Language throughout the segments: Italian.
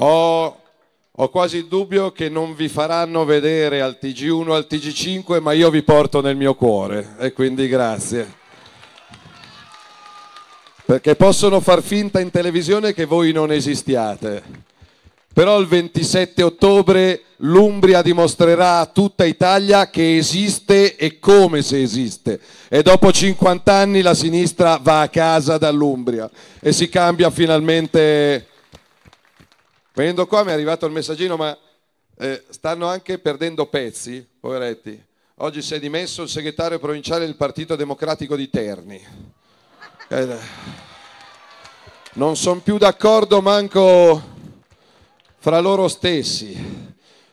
Ho, ho quasi il dubbio che non vi faranno vedere al TG1 al TG5, ma io vi porto nel mio cuore e quindi grazie. Perché possono far finta in televisione che voi non esistiate. Però il 27 ottobre l'Umbria dimostrerà a tutta Italia che esiste e come se esiste. E dopo 50 anni la sinistra va a casa dall'Umbria e si cambia finalmente Venendo qua mi è arrivato il messaggino, ma eh, stanno anche perdendo pezzi, poveretti. Oggi si è dimesso il segretario provinciale del Partito Democratico di Terni. Eh, non sono più d'accordo manco fra loro stessi,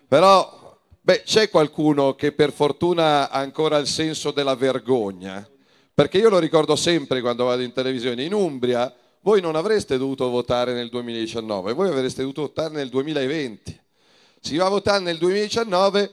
però Beh, c'è qualcuno che per fortuna ha ancora il senso della vergogna, perché io lo ricordo sempre quando vado in televisione, in Umbria voi non avreste dovuto votare nel 2019, voi avreste dovuto votare nel 2020. Si va a votare nel 2019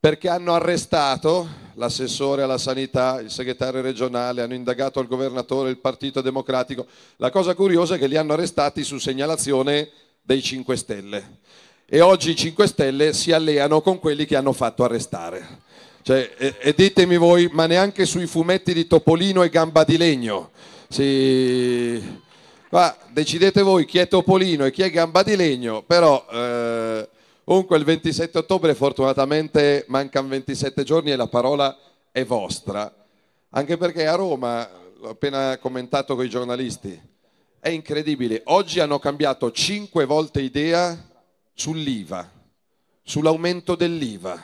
perché hanno arrestato l'assessore alla sanità, il segretario regionale, hanno indagato il governatore, il Partito Democratico. La cosa curiosa è che li hanno arrestati su segnalazione dei 5 Stelle e oggi i 5 Stelle si alleano con quelli che hanno fatto arrestare. Cioè, e, e ditemi voi, ma neanche sui fumetti di Topolino e Gamba di Legno. Si Qua decidete voi chi è Topolino e chi è Gamba di Legno, però eh, comunque il 27 ottobre fortunatamente mancano 27 giorni e la parola è vostra, anche perché a Roma, l'ho appena commentato con i giornalisti, è incredibile, oggi hanno cambiato 5 volte idea sull'IVA, sull'aumento dell'IVA.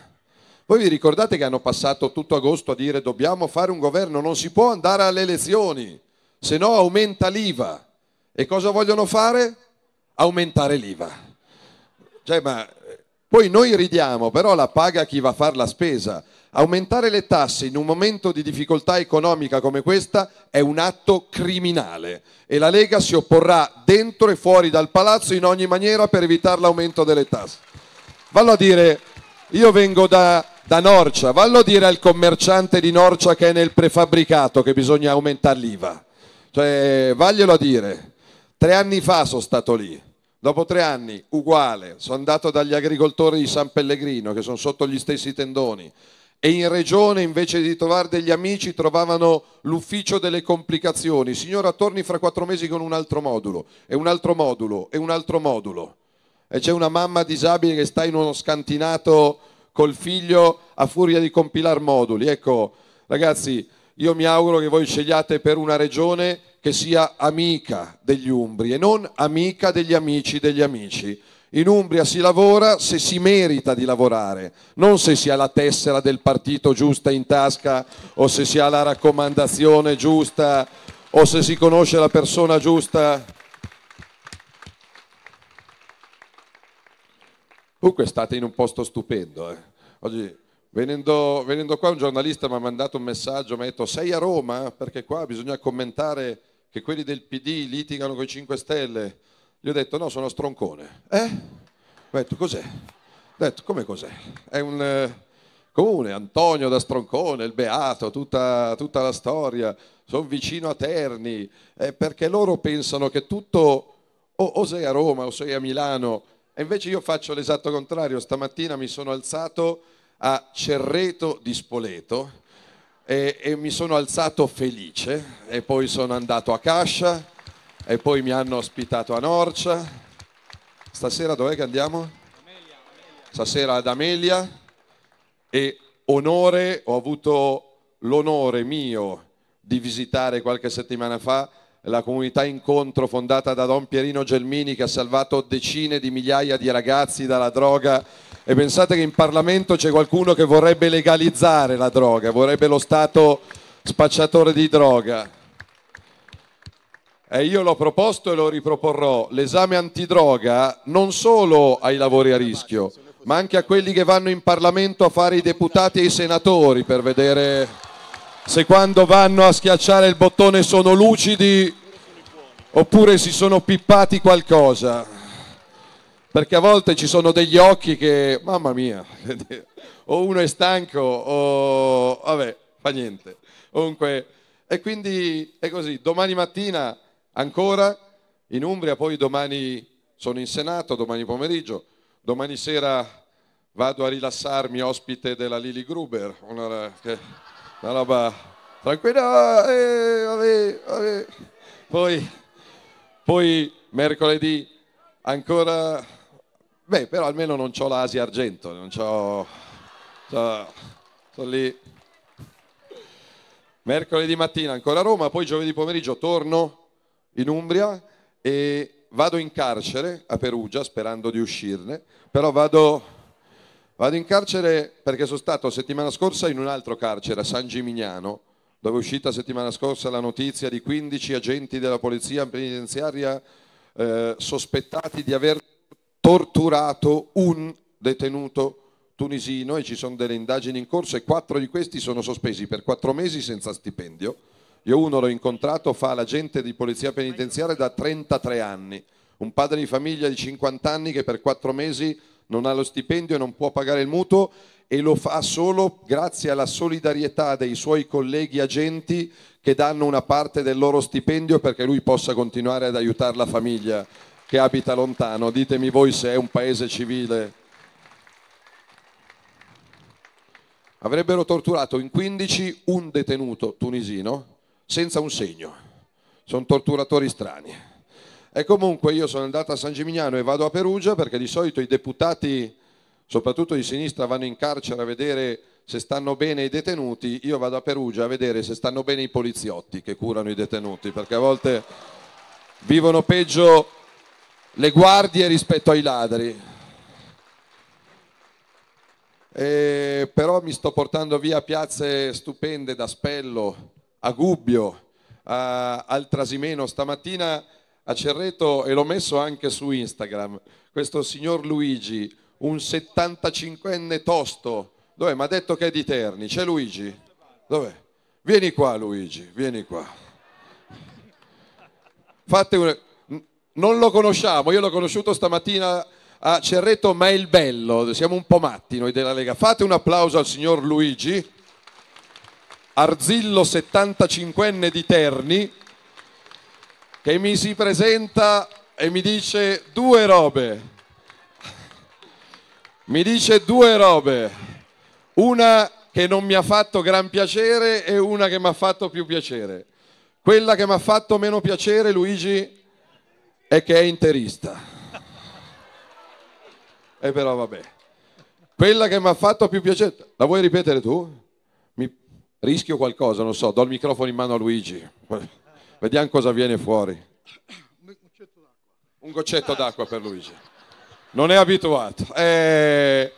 Voi vi ricordate che hanno passato tutto agosto a dire dobbiamo fare un governo, non si può andare alle elezioni, se no aumenta l'IVA. E cosa vogliono fare? Aumentare l'IVA. Cioè, ma eh, poi noi ridiamo, però la paga chi va a fare la spesa. Aumentare le tasse in un momento di difficoltà economica come questa è un atto criminale e la Lega si opporrà dentro e fuori dal palazzo in ogni maniera per evitare l'aumento delle tasse. Vallo a dire, io vengo da, da Norcia, vallo a dire al commerciante di Norcia che è nel prefabbricato che bisogna aumentare l'IVA. Cioè, vaglielo a dire. Tre anni fa sono stato lì. Dopo tre anni, uguale, sono andato dagli agricoltori di San Pellegrino, che sono sotto gli stessi tendoni, e in regione invece di trovare degli amici trovavano l'ufficio delle complicazioni. Signora, torni fra quattro mesi con un altro modulo, e un altro modulo, e un altro modulo. E c'è una mamma disabile che sta in uno scantinato col figlio a furia di compilare moduli. Ecco, ragazzi, io mi auguro che voi scegliate per una regione che sia amica degli Umbri e non amica degli amici degli amici. In Umbria si lavora se si merita di lavorare, non se si ha la tessera del partito giusta in tasca o se si ha la raccomandazione giusta o se si conosce la persona giusta. Comunque state in un posto stupendo. Eh. Oggi Venendo, venendo, qua un giornalista mi ha mandato un messaggio, mi ha detto sei a Roma? Perché qua bisogna commentare che quelli del PD litigano con i 5 Stelle, gli ho detto no, sono stroncone. Eh? Ho detto cos'è? Ho detto come cos'è? È un eh, comune, Antonio da Stroncone, il Beato, tutta, tutta la storia, sono vicino a Terni, eh, perché loro pensano che tutto o, o sei a Roma o sei a Milano, e invece io faccio l'esatto contrario, stamattina mi sono alzato a Cerreto di Spoleto, e, e mi sono alzato felice e poi sono andato a Cascia e poi mi hanno ospitato a Norcia. Stasera dov'è che andiamo? Stasera ad Amelia e onore, ho avuto l'onore mio di visitare qualche settimana fa la comunità incontro fondata da Don Pierino Gelmini che ha salvato decine di migliaia di ragazzi dalla droga e pensate che in Parlamento c'è qualcuno che vorrebbe legalizzare la droga, vorrebbe lo Stato spacciatore di droga. E io l'ho proposto e lo riproporrò. L'esame antidroga non solo ai lavori a rischio, ma anche a quelli che vanno in Parlamento a fare i deputati e i senatori per vedere se quando vanno a schiacciare il bottone sono lucidi oppure si sono pippati qualcosa perché a volte ci sono degli occhi che, mamma mia, o uno è stanco o, vabbè, fa niente. Comunque, e quindi è così, domani mattina ancora in Umbria, poi domani sono in Senato, domani pomeriggio, domani sera vado a rilassarmi ospite della Lili Gruber, una, che, una roba tranquilla, ah, eh, vabbè, vabbè. Poi, poi mercoledì ancora Beh, però almeno non ho l'Asia Argento, non ho... Sono lì. Mercoledì mattina ancora a Roma, poi giovedì pomeriggio torno in Umbria e vado in carcere a Perugia sperando di uscirne, però vado, vado in carcere perché sono stato settimana scorsa in un altro carcere a San Gimignano, dove è uscita settimana scorsa la notizia di 15 agenti della polizia penitenziaria eh, sospettati di aver torturato un detenuto tunisino e ci sono delle indagini in corso e quattro di questi sono sospesi per quattro mesi senza stipendio. Io uno l'ho incontrato, fa l'agente di polizia penitenziaria da 33 anni, un padre di famiglia di 50 anni che per quattro mesi non ha lo stipendio e non può pagare il mutuo e lo fa solo grazie alla solidarietà dei suoi colleghi agenti che danno una parte del loro stipendio perché lui possa continuare ad aiutare la famiglia che abita lontano. Ditemi voi se è un paese civile. Avrebbero torturato in 15 un detenuto tunisino senza un segno. Sono torturatori strani. E comunque io sono andato a San Gimignano e vado a Perugia perché di solito i deputati, soprattutto di sinistra, vanno in carcere a vedere se stanno bene i detenuti, io vado a Perugia a vedere se stanno bene i poliziotti che curano i detenuti, perché a volte vivono peggio le guardie rispetto ai ladri. E però mi sto portando via piazze stupende da Spello a Gubbio, a, al Trasimeno. Stamattina a Cerreto, e l'ho messo anche su Instagram, questo signor Luigi, un 75enne tosto, dov'è? Mi ha detto che è di Terni. C'è Luigi? Dov'è? Vieni qua Luigi, vieni qua. Fate un non lo conosciamo, io l'ho conosciuto stamattina a Cerreto, ma è il bello, siamo un po' matti noi della Lega. Fate un applauso al signor Luigi, Arzillo 75enne di Terni, che mi si presenta e mi dice due robe. Mi dice due robe, una che non mi ha fatto gran piacere e una che mi ha fatto più piacere. Quella che mi ha fatto meno piacere, Luigi, è che è interista. E però vabbè. Quella che mi ha fatto più piacere, la vuoi ripetere tu? Mi... Rischio qualcosa, non so, do il microfono in mano a Luigi. Vediamo cosa viene fuori. Un goccetto d'acqua per Luigi. Non è abituato. Eh...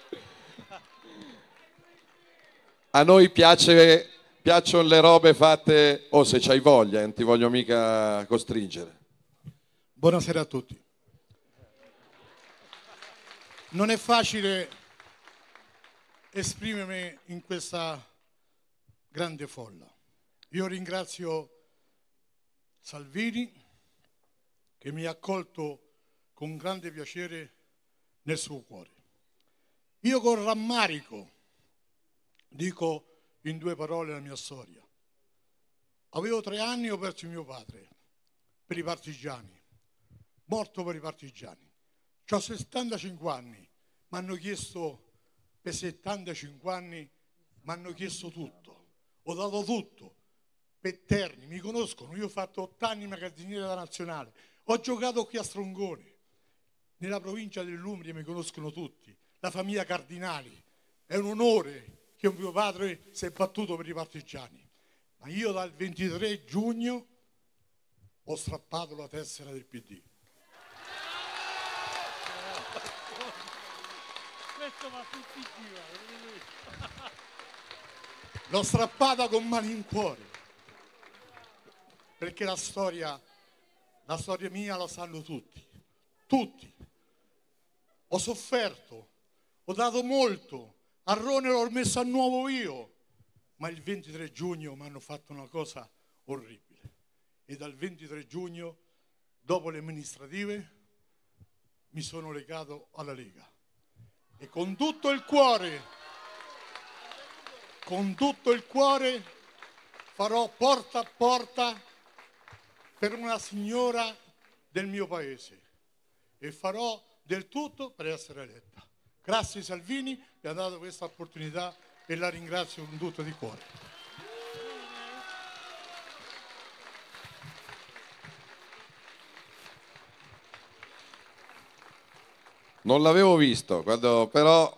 A noi piace, piacciono le robe fatte, o oh, se c'hai voglia, eh, non ti voglio mica costringere Buonasera a tutti. Non è facile esprimermi in questa grande folla. Io ringrazio Salvini che mi ha accolto con grande piacere nel suo cuore. Io con rammarico dico in due parole la mia storia. Avevo tre anni e ho perso mio padre per i partigiani morto per i partigiani. Ho 75 anni, mi hanno chiesto per 75 anni, mi hanno chiesto tutto, ho dato tutto, Petterni, mi conoscono, io ho fatto 8 anni magazziniere della nazionale, ho giocato qui a Strongone, nella provincia dell'Umbria mi conoscono tutti, la famiglia Cardinali, è un onore che mio padre si è battuto per i partigiani, ma io dal 23 giugno ho strappato la tessera del PD L'ho strappata con malincuore. Perché la storia, la storia mia lo sanno tutti. Tutti. Ho sofferto, ho dato molto. A Rone l'ho messo a nuovo io. Ma il 23 giugno mi hanno fatto una cosa orribile. E dal 23 giugno, dopo le amministrative, mi sono legato alla Lega e con tutto il cuore, con tutto il cuore farò porta a porta per una signora del mio paese e farò del tutto per essere eletta. Grazie Salvini, mi ha dato questa opportunità e la ringrazio con tutto di cuore. Non l'avevo visto, quando, però...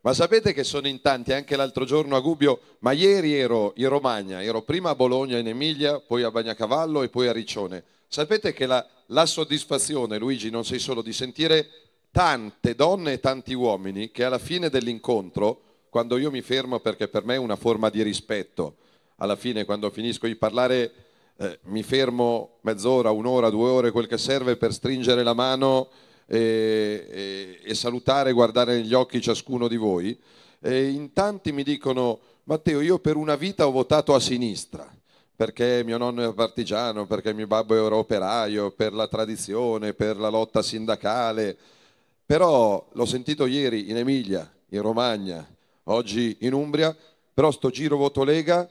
Ma sapete che sono in tanti, anche l'altro giorno a Gubbio, ma ieri ero in Romagna, ero prima a Bologna in Emilia, poi a Bagnacavallo e poi a Riccione. Sapete che la, la soddisfazione, Luigi, non sei solo di sentire tante donne e tanti uomini che alla fine dell'incontro, quando io mi fermo perché per me è una forma di rispetto, alla fine quando finisco di parlare eh, mi fermo mezz'ora, un'ora, due ore, quel che serve per stringere la mano e, e, e salutare e guardare negli occhi ciascuno di voi, e in tanti mi dicono Matteo, io per una vita ho votato a sinistra perché mio nonno era partigiano, perché mio babbo era operaio, per la tradizione, per la lotta sindacale. Però l'ho sentito ieri in Emilia, in Romagna, oggi in Umbria, però sto giro voto Lega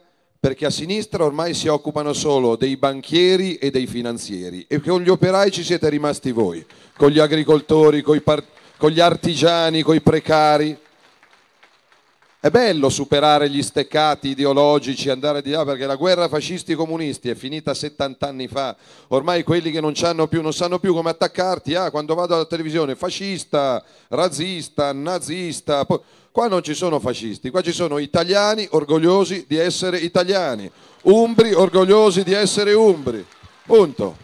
perché a sinistra ormai si occupano solo dei banchieri e dei finanzieri e con gli operai ci siete rimasti voi, con gli agricoltori, con, par- con gli artigiani, con i precari. È bello superare gli steccati ideologici, andare di là, perché la guerra fascisti-comunisti è finita 70 anni fa. Ormai quelli che non, c'hanno più, non sanno più come attaccarti, ah, quando vado alla televisione, fascista, razzista, nazista. Qua non ci sono fascisti, qua ci sono italiani orgogliosi di essere italiani, umbri orgogliosi di essere umbri. Punto.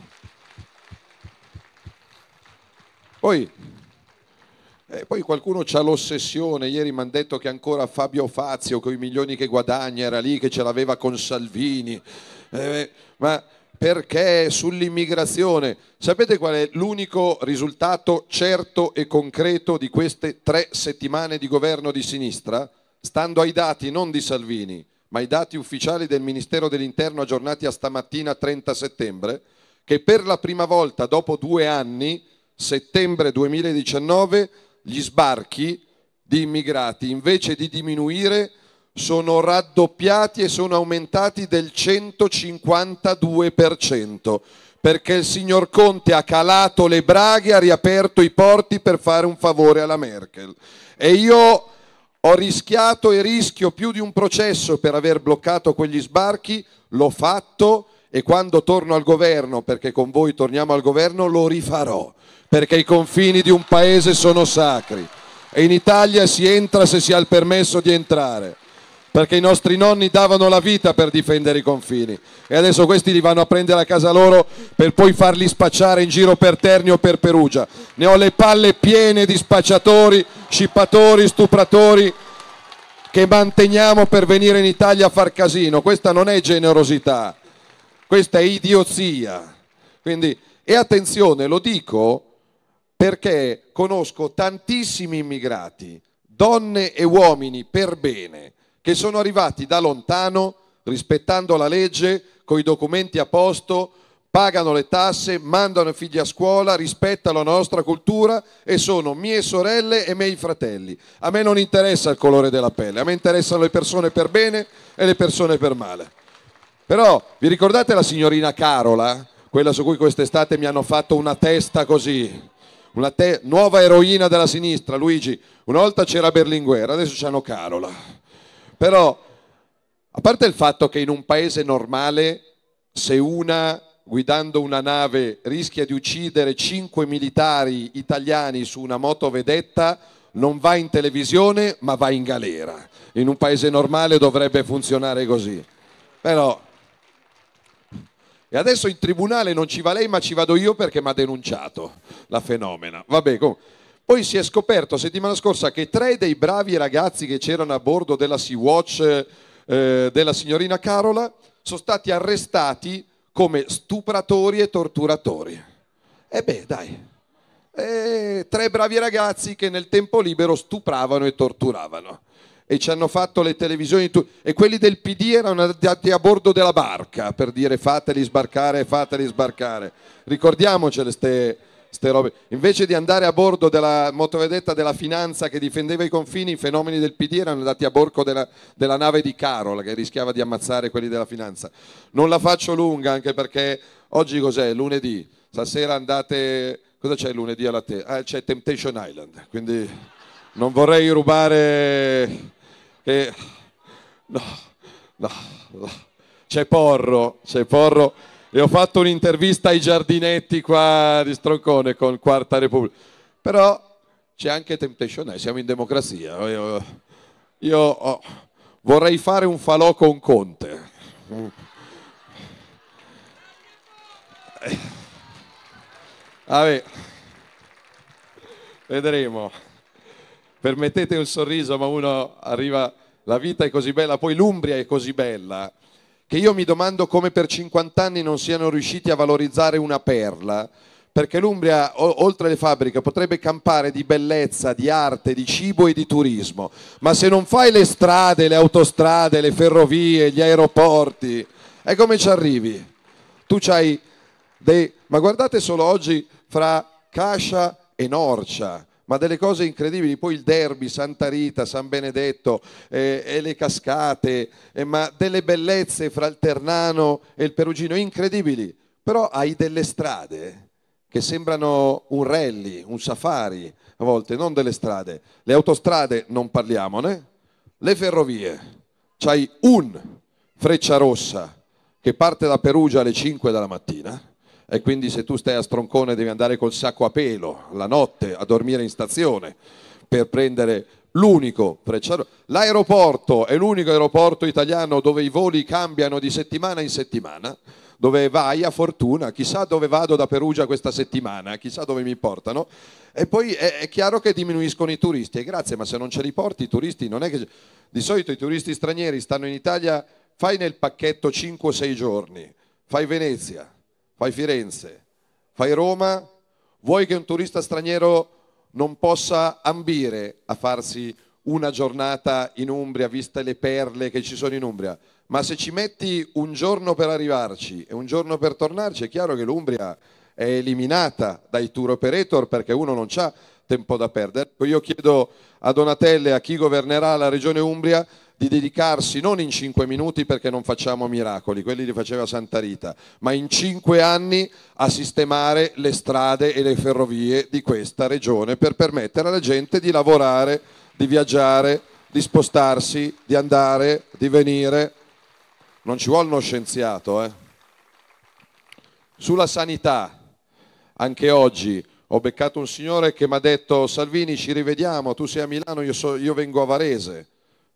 Poi eh, poi qualcuno ha l'ossessione, ieri mi hanno detto che ancora Fabio Fazio con i milioni che guadagna era lì che ce l'aveva con Salvini, eh, ma perché sull'immigrazione? Sapete qual è l'unico risultato certo e concreto di queste tre settimane di governo di sinistra? Stando ai dati non di Salvini, ma ai dati ufficiali del Ministero dell'Interno aggiornati a stamattina 30 settembre, che per la prima volta dopo due anni, settembre 2019, gli sbarchi di immigrati, invece di diminuire, sono raddoppiati e sono aumentati del 152%, perché il signor Conte ha calato le braghe, ha riaperto i porti per fare un favore alla Merkel. E io ho rischiato e rischio più di un processo per aver bloccato quegli sbarchi, l'ho fatto e quando torno al governo, perché con voi torniamo al governo, lo rifarò perché i confini di un paese sono sacri e in Italia si entra se si ha il permesso di entrare, perché i nostri nonni davano la vita per difendere i confini e adesso questi li vanno a prendere a casa loro per poi farli spacciare in giro per Terni o per Perugia. Ne ho le palle piene di spacciatori, scippatori, stupratori che manteniamo per venire in Italia a far casino. Questa non è generosità, questa è idiozia. Quindi, e attenzione, lo dico perché conosco tantissimi immigrati, donne e uomini per bene, che sono arrivati da lontano rispettando la legge, con i documenti a posto, pagano le tasse, mandano i figli a scuola, rispettano la nostra cultura e sono mie sorelle e miei fratelli. A me non interessa il colore della pelle, a me interessano le persone per bene e le persone per male. Però vi ricordate la signorina Carola, quella su cui quest'estate mi hanno fatto una testa così? una te- nuova eroina della sinistra, Luigi. Una volta c'era Berlinguer, adesso c'hanno Carola. Però, a parte il fatto che in un paese normale, se una guidando una nave rischia di uccidere cinque militari italiani su una moto vedetta, non va in televisione ma va in galera. In un paese normale dovrebbe funzionare così. Però e adesso in tribunale non ci va lei, ma ci vado io perché mi ha denunciato la fenomena. Vabbè, comunque. Poi si è scoperto settimana scorsa che tre dei bravi ragazzi che c'erano a bordo della Sea-Watch eh, della signorina Carola sono stati arrestati come stupratori e torturatori. E beh, dai, e tre bravi ragazzi che nel tempo libero stupravano e torturavano e ci hanno fatto le televisioni e quelli del PD erano andati a bordo della barca per dire fateli sbarcare, fateli sbarcare. Ricordiamocele ste, ste robe. Invece di andare a bordo della motovedetta della finanza che difendeva i confini, i fenomeni del PD erano andati a bordo della, della nave di Carola che rischiava di ammazzare quelli della finanza. Non la faccio lunga anche perché oggi cos'è? Lunedì. Stasera andate... Cosa c'è lunedì alla te? Ah, c'è Temptation Island, quindi non vorrei rubare e no, no, no. C'è Porro, c'è Porro. E ho fatto un'intervista ai giardinetti qua di Stroncone con Quarta Repubblica. Però c'è anche Temptation Island, siamo in democrazia. Io, io oh, vorrei fare un falò con Conte. Eh. Vabbè, vedremo permettete un sorriso, ma uno arriva, la vita è così bella, poi l'Umbria è così bella, che io mi domando come per 50 anni non siano riusciti a valorizzare una perla, perché l'Umbria, oltre le fabbriche, potrebbe campare di bellezza, di arte, di cibo e di turismo, ma se non fai le strade, le autostrade, le ferrovie, gli aeroporti, e come ci arrivi? Tu c'hai dei... Ma guardate solo oggi fra Cascia e Norcia, ma delle cose incredibili. Poi il derby, Santa Rita, San Benedetto eh, e le cascate, eh, ma delle bellezze fra il Ternano e il Perugino incredibili. Però hai delle strade che sembrano un rally, un safari a volte, non delle strade. Le autostrade non parliamone, le ferrovie. C'hai un freccia rossa che parte da Perugia alle 5 della mattina e quindi se tu stai a Stroncone devi andare col sacco a pelo la notte a dormire in stazione per prendere l'unico frecciarossa. L'aeroporto è l'unico aeroporto italiano dove i voli cambiano di settimana in settimana, dove vai a fortuna, chissà dove vado da Perugia questa settimana, chissà dove mi portano. E poi è, è chiaro che diminuiscono i turisti. E grazie, ma se non ce li porti i turisti non è che... Di solito i turisti stranieri stanno in Italia, fai nel pacchetto 5-6 giorni, fai Venezia, fai Firenze, fai Roma, vuoi che un turista straniero non possa ambire a farsi una giornata in Umbria, viste le perle che ci sono in Umbria, ma se ci metti un giorno per arrivarci e un giorno per tornarci, è chiaro che l'Umbria è eliminata dai tour operator perché uno non ha tempo da perdere. Io chiedo a Donatelle, a chi governerà la regione Umbria, di dedicarsi non in cinque minuti perché non facciamo miracoli, quelli li faceva Santa Rita, ma in cinque anni a sistemare le strade e le ferrovie di questa regione per permettere alla gente di lavorare, di viaggiare, di spostarsi, di andare, di venire. Non ci vuole uno scienziato. Eh? Sulla sanità, anche oggi ho beccato un signore che mi ha detto Salvini ci rivediamo, tu sei a Milano, io, so, io vengo a Varese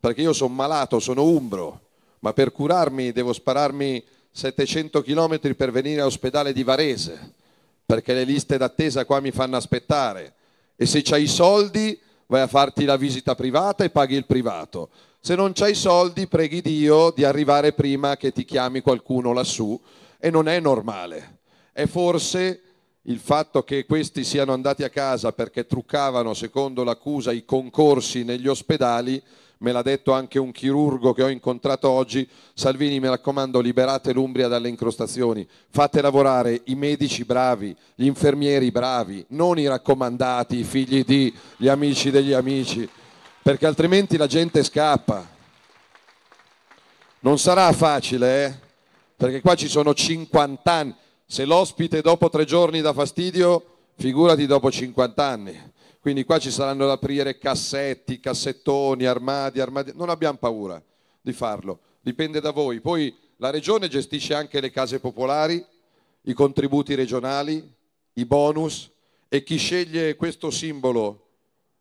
perché io sono malato, sono umbro, ma per curarmi devo spararmi 700 km per venire all'ospedale di Varese, perché le liste d'attesa qua mi fanno aspettare. E se c'hai i soldi vai a farti la visita privata e paghi il privato. Se non c'hai i soldi preghi Dio di arrivare prima che ti chiami qualcuno lassù e non è normale. È forse il fatto che questi siano andati a casa perché truccavano, secondo l'accusa, i concorsi negli ospedali me l'ha detto anche un chirurgo che ho incontrato oggi, Salvini mi raccomando liberate l'Umbria dalle incrostazioni, fate lavorare i medici bravi, gli infermieri bravi, non i raccomandati, i figli di, gli amici degli amici, perché altrimenti la gente scappa. Non sarà facile, eh? perché qua ci sono 50 anni, se l'ospite dopo tre giorni dà fastidio, figurati dopo 50 anni. Quindi qua ci saranno da aprire cassetti, cassettoni, armadi, armadi. Non abbiamo paura di farlo, dipende da voi. Poi la regione gestisce anche le case popolari, i contributi regionali, i bonus e chi sceglie questo simbolo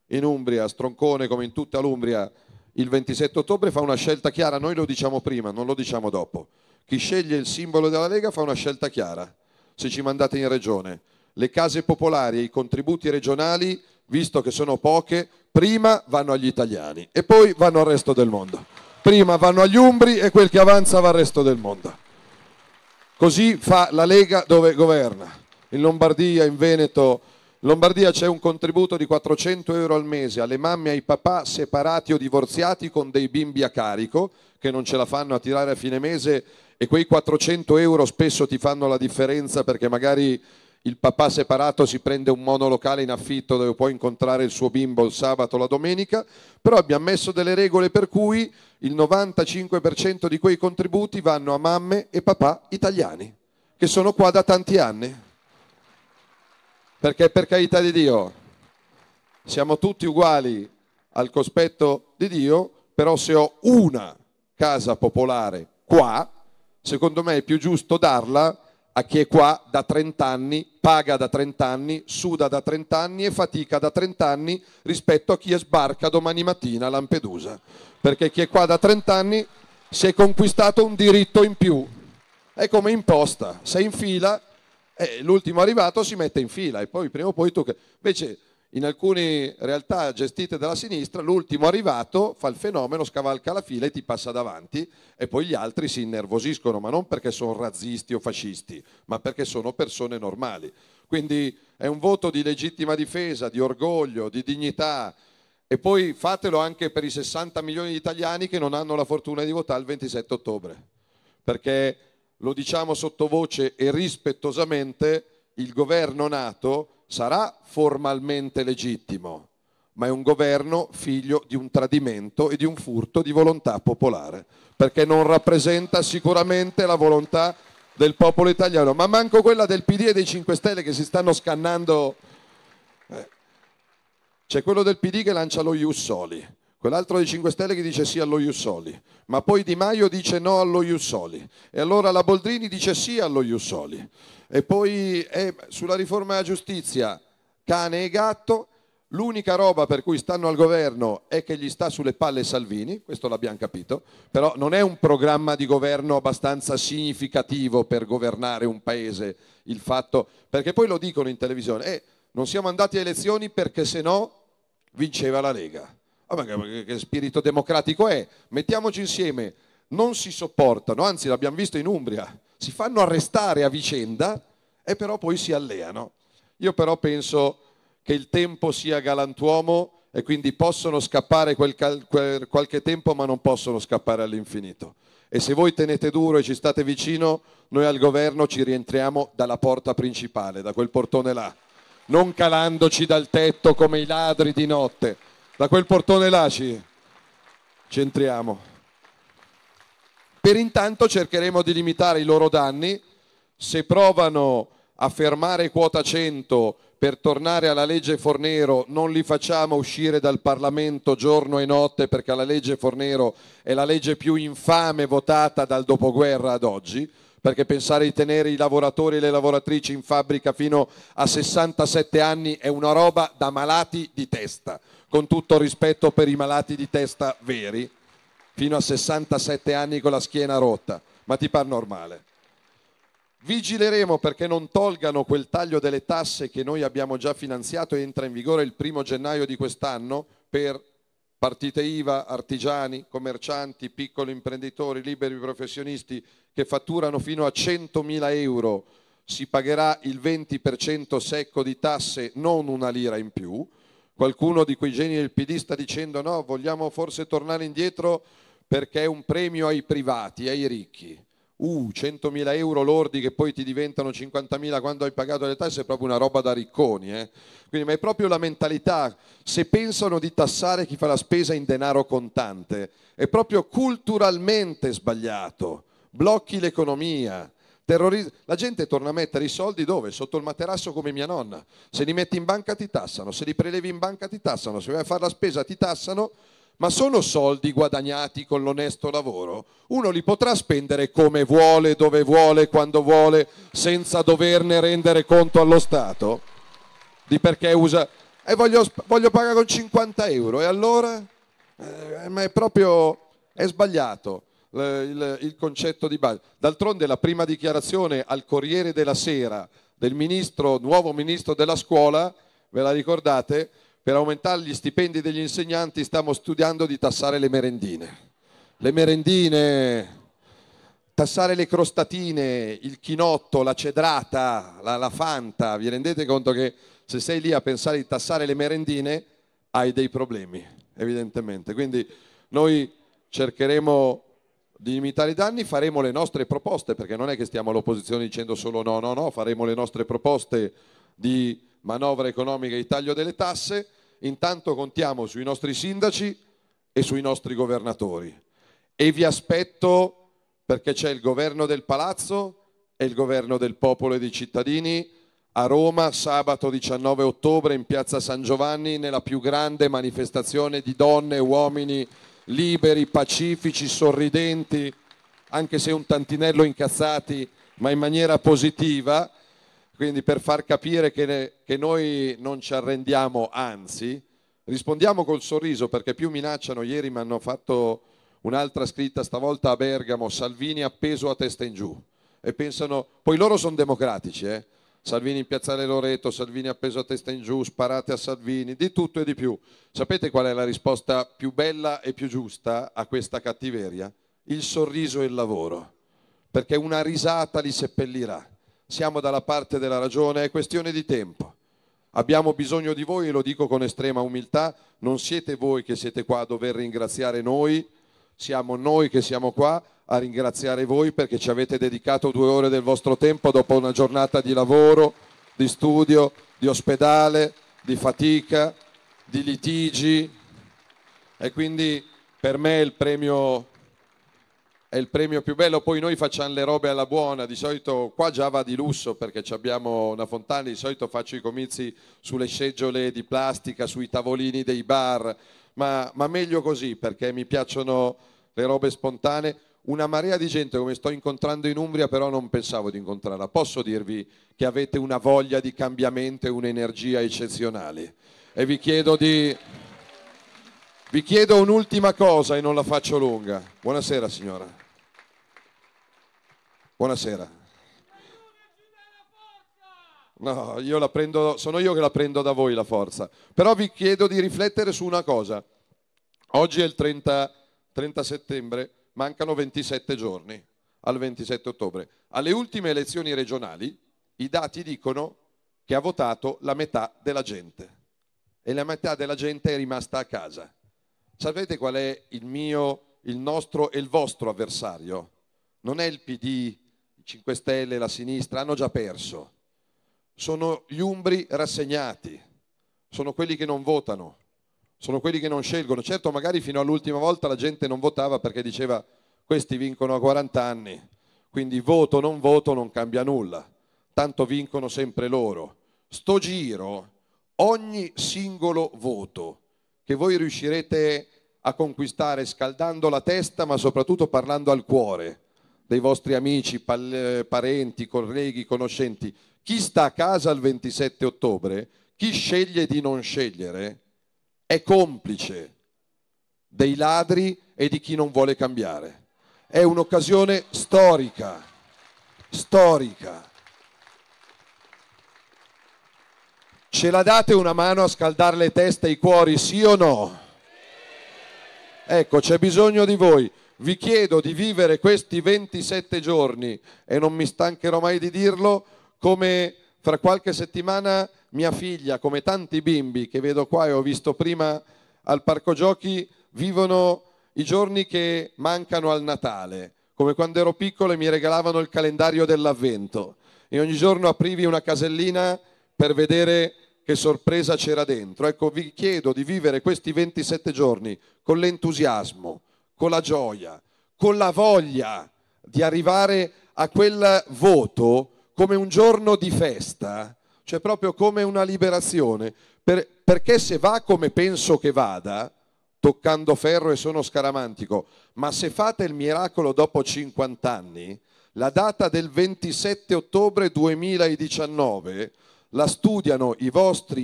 in Umbria, stroncone come in tutta l'Umbria, il 27 ottobre fa una scelta chiara, noi lo diciamo prima, non lo diciamo dopo. Chi sceglie il simbolo della Lega fa una scelta chiara, se ci mandate in regione. Le case popolari e i contributi regionali visto che sono poche, prima vanno agli italiani e poi vanno al resto del mondo. Prima vanno agli umbri e quel che avanza va al resto del mondo. Così fa la Lega dove governa. In Lombardia, in Veneto, in Lombardia c'è un contributo di 400 euro al mese alle mamme e ai papà separati o divorziati con dei bimbi a carico che non ce la fanno a tirare a fine mese e quei 400 euro spesso ti fanno la differenza perché magari il papà separato si prende un monolocale in affitto dove può incontrare il suo bimbo il sabato o la domenica, però abbiamo messo delle regole per cui il 95% di quei contributi vanno a mamme e papà italiani, che sono qua da tanti anni. Perché per carità di Dio, siamo tutti uguali al cospetto di Dio, però se ho una casa popolare qua, secondo me è più giusto darla a chi è qua da 30 anni, paga da 30 anni, suda da 30 anni e fatica da 30 anni rispetto a chi sbarca domani mattina a Lampedusa. Perché chi è qua da 30 anni si è conquistato un diritto in più. È come imposta, sei in fila, e eh, l'ultimo arrivato si mette in fila e poi prima o poi tu... Invece in alcune realtà gestite dalla sinistra l'ultimo arrivato fa il fenomeno, scavalca la fila e ti passa davanti e poi gli altri si innervosiscono, ma non perché sono razzisti o fascisti, ma perché sono persone normali. Quindi è un voto di legittima difesa, di orgoglio, di dignità e poi fatelo anche per i 60 milioni di italiani che non hanno la fortuna di votare il 27 ottobre, perché lo diciamo sottovoce e rispettosamente, il governo nato sarà formalmente legittimo, ma è un governo figlio di un tradimento e di un furto di volontà popolare, perché non rappresenta sicuramente la volontà del popolo italiano, ma manco quella del PD e dei 5 Stelle che si stanno scannando. Eh. C'è quello del PD che lancia lo Iussoli, quell'altro dei 5 Stelle che dice sì allo Iussoli, ma poi Di Maio dice no allo Iussoli e allora la Boldrini dice sì allo Iussoli. E poi eh, sulla riforma della giustizia, cane e gatto, l'unica roba per cui stanno al governo è che gli sta sulle palle Salvini, questo l'abbiamo capito, però non è un programma di governo abbastanza significativo per governare un paese, il fatto, perché poi lo dicono in televisione, eh, non siamo andati a elezioni perché se no vinceva la Lega. Ah, ma che spirito democratico è? Mettiamoci insieme, non si sopportano, anzi l'abbiamo visto in Umbria, si fanno arrestare a vicenda e però poi si alleano. Io però penso che il tempo sia galantuomo e quindi possono scappare quel cal- quel qualche tempo ma non possono scappare all'infinito. E se voi tenete duro e ci state vicino, noi al governo ci rientriamo dalla porta principale, da quel portone là, non calandoci dal tetto come i ladri di notte, da quel portone là ci, ci entriamo. Per intanto cercheremo di limitare i loro danni. Se provano a fermare quota 100 per tornare alla legge Fornero, non li facciamo uscire dal Parlamento giorno e notte perché la legge Fornero è la legge più infame votata dal dopoguerra ad oggi perché pensare di tenere i lavoratori e le lavoratrici in fabbrica fino a 67 anni è una roba da malati di testa, con tutto rispetto per i malati di testa veri fino a 67 anni con la schiena rotta, ma ti par normale. Vigileremo perché non tolgano quel taglio delle tasse che noi abbiamo già finanziato e entra in vigore il primo gennaio di quest'anno per partite IVA, artigiani, commercianti, piccoli imprenditori, liberi professionisti che fatturano fino a 100.000 euro. Si pagherà il 20% secco di tasse, non una lira in più. Qualcuno di quei geni del PD sta dicendo no, vogliamo forse tornare indietro perché è un premio ai privati, ai ricchi. Uh, 100.000 euro lordi che poi ti diventano 50.000 quando hai pagato le tasse è proprio una roba da ricconi. Eh? Quindi, ma è proprio la mentalità, se pensano di tassare chi fa la spesa in denaro contante, è proprio culturalmente sbagliato. Blocchi l'economia, Terroris- la gente torna a mettere i soldi dove? Sotto il materasso come mia nonna. Se li metti in banca ti tassano, se li prelevi in banca ti tassano, se vai a fare la spesa ti tassano, ma sono soldi guadagnati con l'onesto lavoro. Uno li potrà spendere come vuole, dove vuole, quando vuole, senza doverne rendere conto allo Stato? Di perché usa... E eh, voglio, voglio pagare con 50 euro, e allora? Eh, ma è proprio... è sbagliato. Il, il, concetto di base. D'altronde la prima dichiarazione al Corriere della Sera del ministro, nuovo ministro della scuola, ve la ricordate, per aumentare gli stipendi degli insegnanti stiamo studiando di tassare le merendine. Le merendine, tassare le crostatine, il chinotto, la cedrata, la, la fanta. Vi rendete conto che se sei lì a pensare di tassare le merendine hai dei problemi, evidentemente. Quindi noi cercheremo di limitare i danni, faremo le nostre proposte, perché non è che stiamo all'opposizione dicendo solo no, no, no, faremo le nostre proposte di manovra economica e taglio delle tasse, intanto contiamo sui nostri sindaci e sui nostri governatori. E vi aspetto perché c'è il governo del palazzo e il governo del popolo e dei cittadini a Roma sabato 19 ottobre in piazza San Giovanni nella più grande manifestazione di donne e uomini liberi, pacifici, sorridenti, anche se un tantinello incazzati, ma in maniera positiva quindi per far capire che, ne, che noi non ci arrendiamo, anzi, rispondiamo col sorriso perché più minacciano. Ieri mi hanno fatto un'altra scritta, stavolta a Bergamo, Salvini appeso a testa in giù. E pensano, poi loro sono democratici, eh? Salvini in piazzale Loreto, Salvini appeso a testa in giù, sparate a Salvini, di tutto e di più. Sapete qual è la risposta più bella e più giusta a questa cattiveria? Il sorriso e il lavoro, perché una risata li seppellirà siamo dalla parte della ragione, è questione di tempo. Abbiamo bisogno di voi e lo dico con estrema umiltà, non siete voi che siete qua a dover ringraziare noi, siamo noi che siamo qua a ringraziare voi perché ci avete dedicato due ore del vostro tempo dopo una giornata di lavoro, di studio, di ospedale, di fatica, di litigi e quindi per me il premio è il premio più bello, poi noi facciamo le robe alla buona, di solito qua già va di lusso perché abbiamo una fontana, di solito faccio i comizi sulle seggiole di plastica, sui tavolini dei bar, ma, ma meglio così perché mi piacciono le robe spontanee una marea di gente come sto incontrando in Umbria, però non pensavo di incontrarla. Posso dirvi che avete una voglia di cambiamento e un'energia eccezionale. E vi chiedo di... Vi chiedo un'ultima cosa e non la faccio lunga. Buonasera signora. Buonasera. No, io la prendo, sono io che la prendo da voi la forza. Però vi chiedo di riflettere su una cosa. Oggi è il 30, 30 settembre, mancano 27 giorni al 27 ottobre. Alle ultime elezioni regionali i dati dicono che ha votato la metà della gente e la metà della gente è rimasta a casa. Sapete qual è il mio, il nostro e il vostro avversario? Non è il PD, 5 Stelle, la sinistra, hanno già perso. Sono gli umbri rassegnati, sono quelli che non votano, sono quelli che non scelgono. Certo, magari fino all'ultima volta la gente non votava perché diceva questi vincono a 40 anni, quindi voto, non voto, non cambia nulla, tanto vincono sempre loro. Sto giro, ogni singolo voto che voi riuscirete a conquistare scaldando la testa ma soprattutto parlando al cuore, dei vostri amici, pal- parenti, colleghi, conoscenti, chi sta a casa il 27 ottobre, chi sceglie di non scegliere, è complice dei ladri e di chi non vuole cambiare. È un'occasione storica, storica. Ce la date una mano a scaldare le teste e i cuori, sì o no? Ecco, c'è bisogno di voi. Vi chiedo di vivere questi 27 giorni, e non mi stancherò mai di dirlo, come fra qualche settimana mia figlia, come tanti bimbi che vedo qua e ho visto prima al parco giochi, vivono i giorni che mancano al Natale, come quando ero piccolo e mi regalavano il calendario dell'avvento e ogni giorno aprivi una casellina per vedere che sorpresa c'era dentro. Ecco, vi chiedo di vivere questi 27 giorni con l'entusiasmo, con la gioia, con la voglia di arrivare a quel voto come un giorno di festa, cioè proprio come una liberazione, per, perché se va come penso che vada, toccando ferro e sono scaramantico, ma se fate il miracolo dopo 50 anni, la data del 27 ottobre 2019 la studiano i vostri